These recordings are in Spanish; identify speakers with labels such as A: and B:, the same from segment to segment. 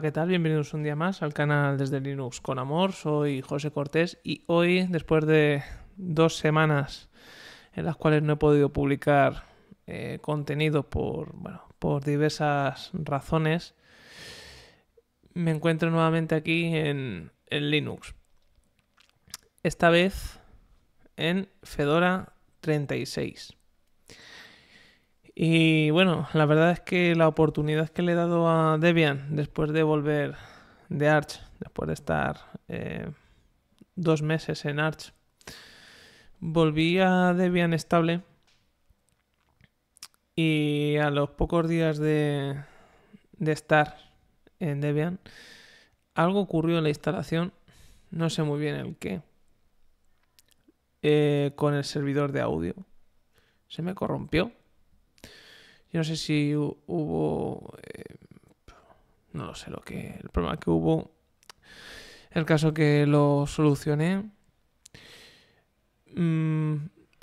A: ¿qué tal? Bienvenidos un día más al canal desde Linux con Amor. Soy José Cortés y hoy, después de dos semanas en las cuales no he podido publicar eh, contenido por, bueno, por diversas razones, me encuentro nuevamente aquí en Linux. Esta vez en Fedora 36. Y bueno, la verdad es que la oportunidad que le he dado a Debian después de volver de Arch, después de estar eh, dos meses en Arch, volví a Debian estable y a los pocos días de, estar en Debian, algo ocurrió en la instalación, no sé muy bien el qué, eh, con el servidor de audio. Se me corrompió yo no sé si hubo... Eh, no lo sé lo que... El problema que hubo... El caso que lo solucioné... Mm,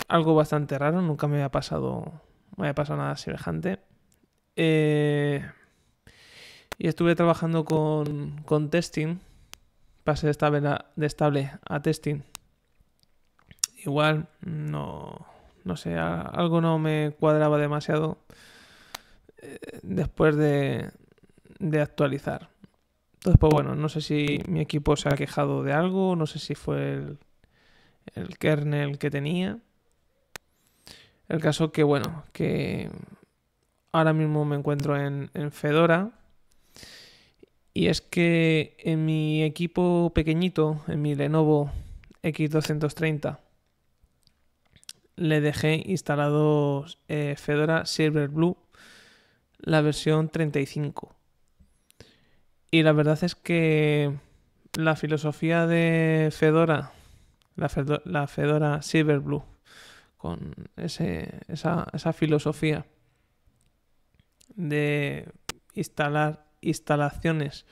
A: algo bastante raro, nunca me había pasado... Me pasado nada semejante. Eh, y estuve trabajando con, con testing. Pasé de estable, a, de estable a testing. Igual, no, no sé, algo no me cuadraba demasiado después de, actualizar. Entonces, pues bueno, no sé si mi equipo se ha quejado de algo, no sé si fue el, kernel que tenía. El caso que, bueno, que ahora mismo me encuentro en, Fedora. Y es que en mi equipo pequeñito, en mi Lenovo X230, le dejé instalado eh, Fedora server Blue la versión 35. Y la verdad es que la filosofía de Fedora, la, Fedora, Silverblue, con ese, esa, filosofía de instalar instalaciones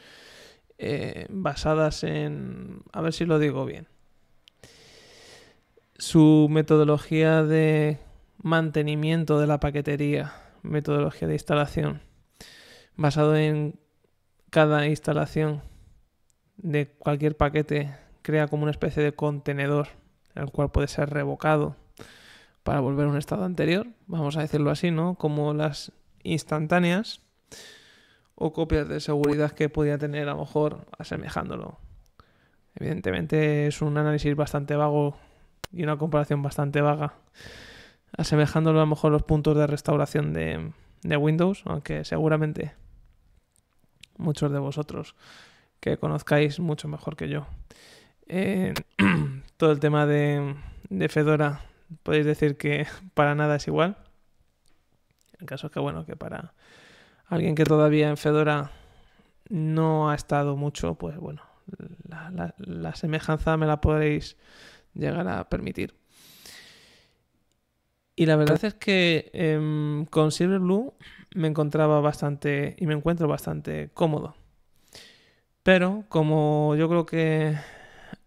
A: eh, basadas en... A ver si lo digo bien. Su metodología de mantenimiento de la paquetería metodología de instalación, basado en cada instalación de cualquier paquete, crea como una especie de contenedor, el cual puede ser revocado para volver a un estado anterior, vamos a decirlo así, ¿no? Como las instantáneas o copias de seguridad que podía tener a lo mejor asemejándolo. Evidentemente es un análisis bastante vago y una comparación bastante vaga asemejándolo a lo mejor los puntos de restauración de, Windows, aunque seguramente muchos de vosotros que conozcáis mucho mejor que yo. Eh, todo el tema de, Fedora podéis decir que para nada es igual. En caso es que, bueno, que para alguien que todavía en Fedora no ha estado mucho, pues bueno, la, la semejanza me la podréis llegar a permitir. Y la verdad es que em, con Silverblue me encontraba bastante y me encuentro bastante cómodo. Pero como yo creo que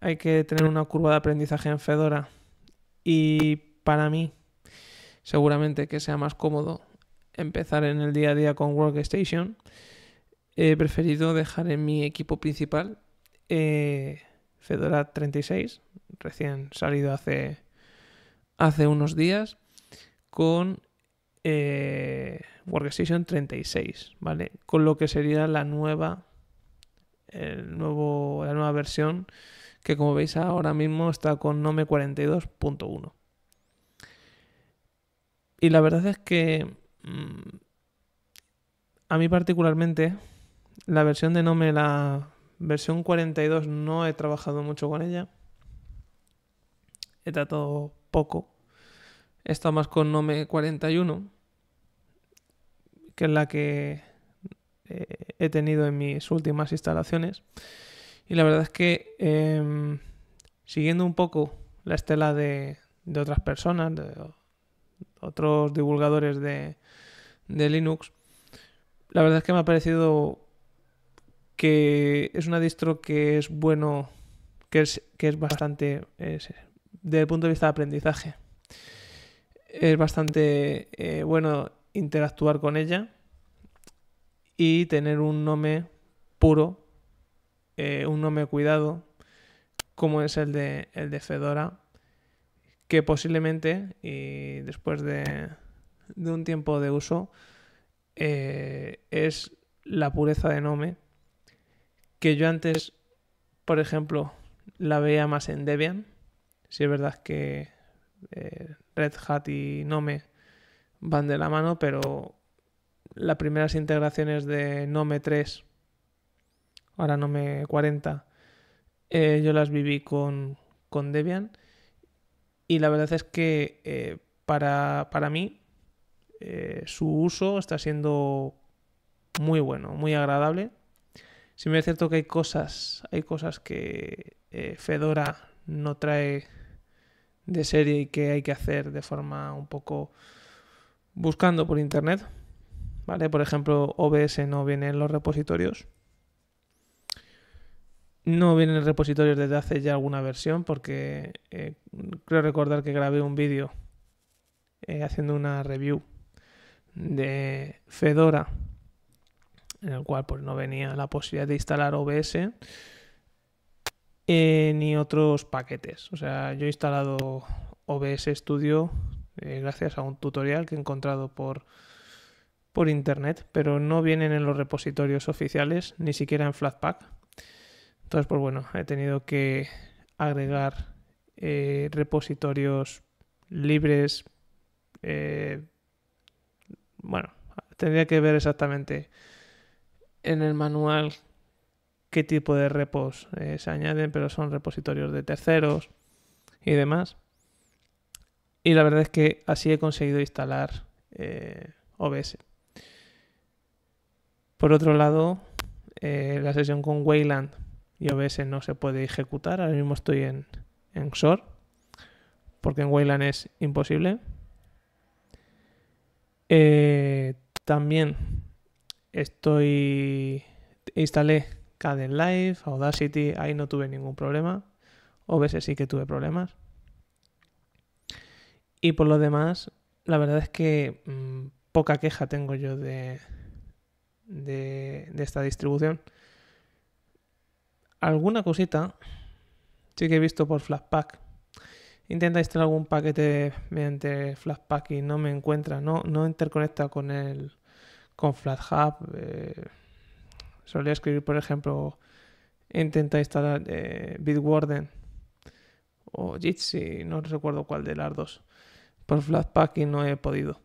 A: hay que tener una curva de aprendizaje en Fedora y para mí seguramente que sea más cómodo empezar en el día a día con Workstation, he preferido dejar en mi equipo principal eh, Fedora 36, recién salido hace, hace unos días con eh, Workstation 36, ¿vale? Con lo que sería la nueva, el nuevo, la nueva versión que como veis ahora mismo está con Nome 42.1. Y la verdad es que mm, a mí particularmente la versión de Nome, la versión 42, no he trabajado mucho con ella. He tratado poco estado más con Nome 41, que es la que eh, he tenido en mis últimas instalaciones. Y la verdad es que em, siguiendo un poco la estela de, otras personas, de, otros divulgadores de, Linux, la verdad es que me ha parecido que es una distro que es bueno, que es, bastante, desde el punto de vista de aprendizaje es bastante eh, bueno interactuar con ella y tener un nombre puro, eh, un nombre cuidado, como es el de, el de Fedora, que posiblemente, y después de, un tiempo de uso, eh, es la pureza de nombre que yo antes, por ejemplo, la veía más en Debian. Si es verdad que eh, Red Hat y Nome van de la mano, pero las primeras integraciones de Nome 3, ahora Nome 40, eh, yo las viví con, Debian y la verdad es que eh, para, mí su uso está siendo muy bueno, muy agradable. Si me es cierto que hay cosas, hay cosas que Fedora no trae de serie y que hay que hacer de forma un poco buscando por internet. ¿Vale? Por ejemplo, OBS no viene en los repositorios. No viene en repositorios desde hace ya alguna versión porque eh, creo recordar que grabé un vídeo eh, haciendo una review de Fedora en el cual pues no venía la posibilidad de instalar OBS eh, ni otros paquetes. O sea, yo he instalado OBS Studio eh, gracias a un tutorial que he encontrado por, por internet, pero no vienen en los repositorios oficiales, ni siquiera en Flatpak. Entonces, pues bueno, he tenido que agregar eh, repositorios libres. bueno, tendría que ver exactamente en el manual qué tipo de repos eh, se añaden, pero son repositorios de terceros y demás. Y la verdad es que así he conseguido instalar eh, OBS. Por otro lado, eh, la sesión con Wayland y OBS no se puede ejecutar. Ahora mismo estoy en, en XOR, porque en Wayland es imposible. también estoy instalé Caden Live, Audacity, ahí no tuve ningún problema. o OBS sí que tuve problemas. Y por lo demás, la verdad es que mm, poca queja tengo yo de, de, esta distribución. Alguna cosita sí que he visto por Flatpak. Intenta instalar algún paquete mediante Flatpak y no me encuentra, no, no interconecta con el con FlatHub. Eh, Solía escribir, por ejemplo, intenta instalar eh, Bitwarden o Jitsi, no recuerdo cuál de las dos. Por Flatpak y no he podido.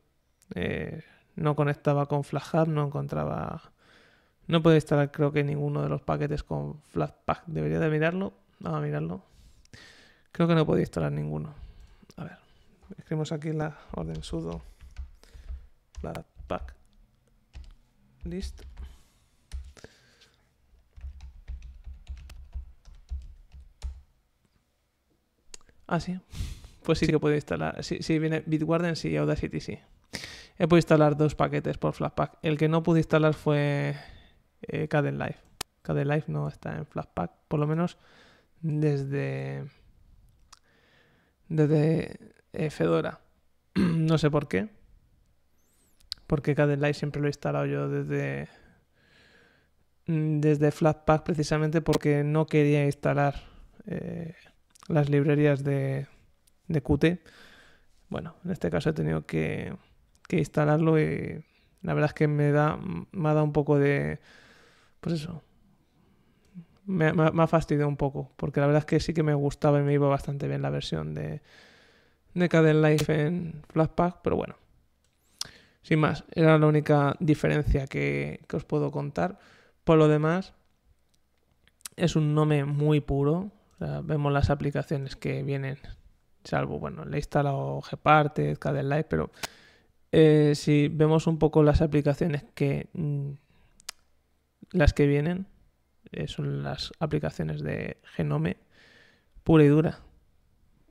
A: Eh, no conectaba con FlatHub, no encontraba... No podía instalar creo que ninguno de los paquetes con Flatpak. Debería de mirarlo. Vamos a mirarlo. Creo que no podía instalar ninguno. A ver. Escribimos aquí la orden sudo flatpak list Ah, sí. Pues sí, sí. que puedo instalar. sí, sí, viene Bitwarden, sí, Audacity, sí. He podido instalar dos paquetes por Flashpack. El que no pude instalar fue eh, Caden Live. Caden Live no está en Flashpack. por lo menos desde, desde eh, Fedora. no sé por qué. Porque Caden Live siempre lo he instalado yo desde, desde Flatpak, precisamente porque no quería instalar. Eh, las librerías de, de Qt. Bueno, en este caso he tenido que, instalarlo y la verdad es que me da me ha dado un poco de pues eso me, ha fastidiado un poco porque la verdad es que sí que me gustaba y me iba bastante bien la versión de de Life en Flashpack, pero bueno sin más era la única diferencia que, que os puedo contar por lo demás es un nombre muy puro vemos las aplicaciones que vienen, salvo, bueno, le he instalado Gparted, Live, pero eh, si vemos un poco las aplicaciones que mm, las que vienen, eh, son las aplicaciones de Genome pura y dura.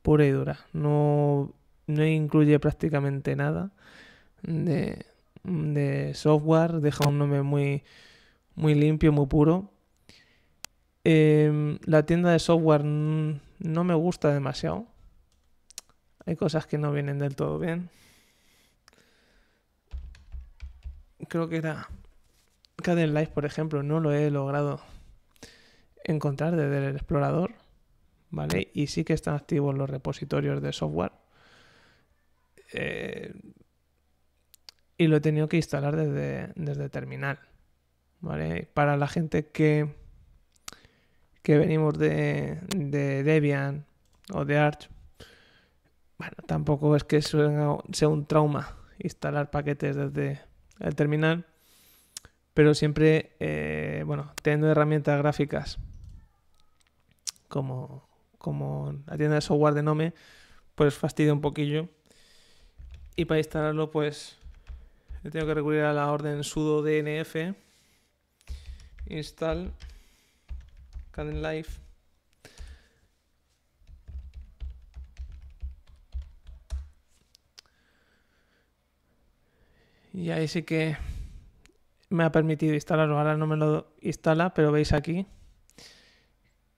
A: Pura y dura. No, incluye prácticamente nada de, de software, deja un nombre muy, muy limpio, muy puro. Em, la tienda de software no me gusta demasiado. Hay cosas que no vienen del todo bien. Creo que era Caden por ejemplo, no lo he logrado encontrar desde el explorador. ¿Vale? Y sí que están activos los repositorios de software. Eh, y lo he tenido que instalar desde, desde terminal. Para la gente que que venimos de, Debian o de Arch, bueno, tampoco es que sea un trauma instalar paquetes desde el terminal, pero siempre, eh, bueno, teniendo herramientas gráficas como, como la tienda de software de Nome, pues fastidia un poquillo. Y para instalarlo, pues tengo que recurrir a la orden sudo dnf install Can live Y ahí sí que me ha permitido instalarlo. Ahora no me lo instala, pero veis aquí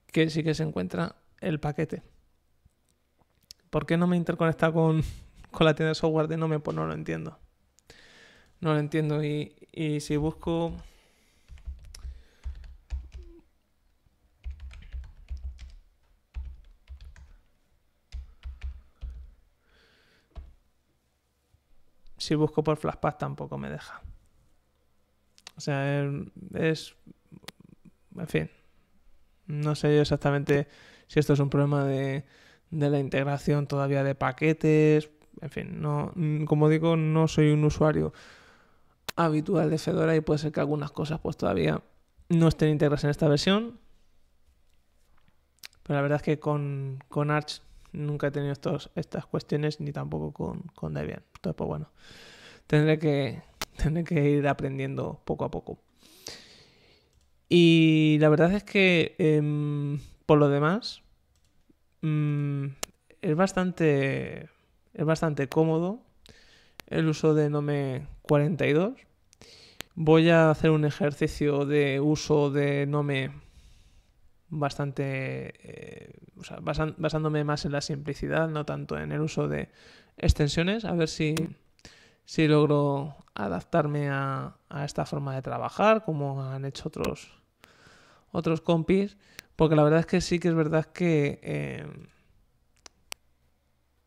A: que sí que se encuentra el paquete. ¿Por qué no me interconecta con, la tienda de software de Nome? Pues no lo entiendo. No lo entiendo. Y, y si busco si busco por flashpad tampoco me deja. O sea, em, es... En fin. No sé yo exactamente si esto es un problema de, de la integración todavía de paquetes. En fin, no, mm, como digo, no soy un usuario habitual de Fedora y puede ser que algunas cosas pues todavía no estén integradas en esta versión. Pero la verdad es que con, con Arch Nunca he tenido estas cuestiones ni tampoco con, con Debian. Entonces, pues bueno, tendré que, tendré que ir aprendiendo poco a poco. Y la verdad es que em, por lo demás mm, es bastante es bastante cómodo el uso de Nome 42. Voy a hacer un ejercicio de uso de Nome bastante, eh, basándome más en la simplicidad, no tanto en el uso de extensiones, a ver si, mm. si logro adaptarme a, esta forma de trabajar, como han hecho otros, otros compis, porque la verdad es que sí que es verdad que, eh,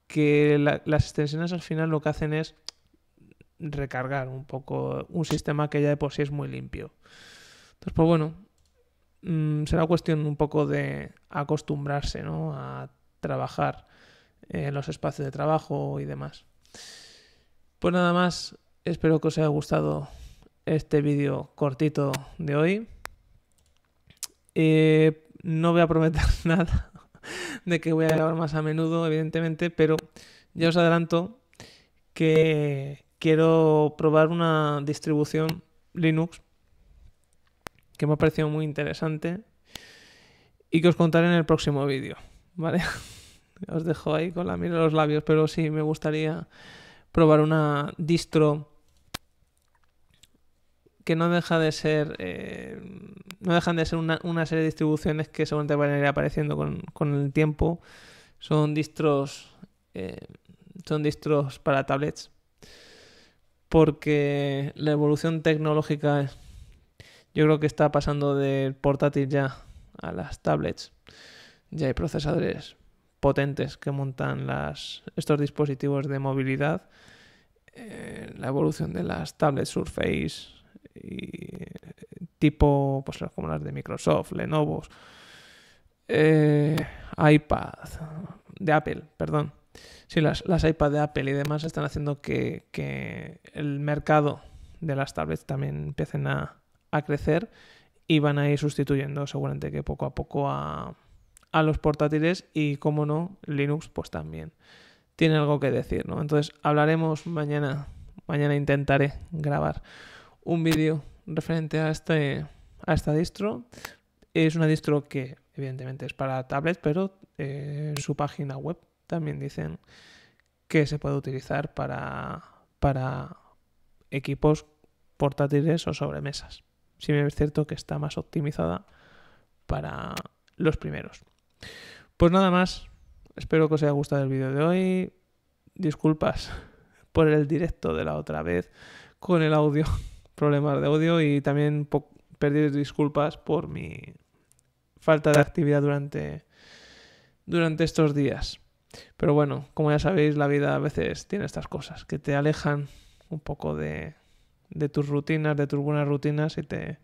A: que las extensiones al final lo que hacen es recargar un poco un sistema que ya de por sí es muy limpio. Entonces, pues bueno, Mm, será cuestión un poco de acostumbrarse a trabajar en eh, los espacios de trabajo y demás. Pues nada más, espero que os haya gustado este vídeo cortito de hoy. Eh, no voy a prometer nada de que voy a grabar más a menudo, evidentemente, pero ya os adelanto que quiero probar una distribución Linux que me ha parecido muy interesante y que os contaré en el próximo vídeo, ¿vale? os dejo ahí con la mira los labios, pero sí me gustaría probar una distro que no deja de ser eh, no dejan de ser una, serie de distribuciones que seguramente van a ir apareciendo con, el tiempo son distros eh, son distros para tablets porque la evolución tecnológica es yo creo que está pasando del portátil ya a las tablets. Ya hay procesadores potentes que montan las, estos dispositivos de movilidad. Eh, la evolución de las tablets Surface eh, tipo pues como las de Microsoft, Lenovo, eh, iPad de Apple, perdón. Sí, las, las, iPad de Apple y demás están haciendo que el mercado de las tablets también empiecen a, crecer y van a ir sustituyendo seguramente que poco a poco a, los portátiles y, como no, Linux pues también tiene algo que decir, ¿no? Entonces hablaremos mañana, mañana intentaré grabar un vídeo referente a, este, a esta distro. Es una distro que evidentemente es para tablet, pero eh, en su página web también dicen que se puede utilizar para, para equipos portátiles o sobremesas. Si me es cierto que está más optimizada para los primeros. Pues nada más. Espero que os haya gustado el vídeo de hoy. Disculpas por el directo de la otra vez con el audio, problemas de audio y también pedir disculpas por mi falta de actividad durante, durante estos días. Pero bueno, como ya sabéis, la vida a veces tiene estas cosas que te alejan un poco de, de tus rutinas, de tus buenas rutinas y te,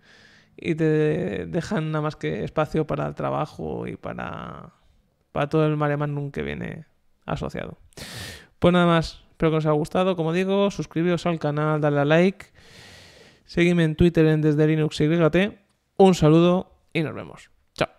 A: y te dejan nada más que espacio para el trabajo y para, para todo el mare que viene asociado. Pues nada más, espero que os haya gustado. Como digo, suscribiros al canal, dale a like, seguidme en Twitter en desde Linux y YT. Un saludo y nos vemos. Chao.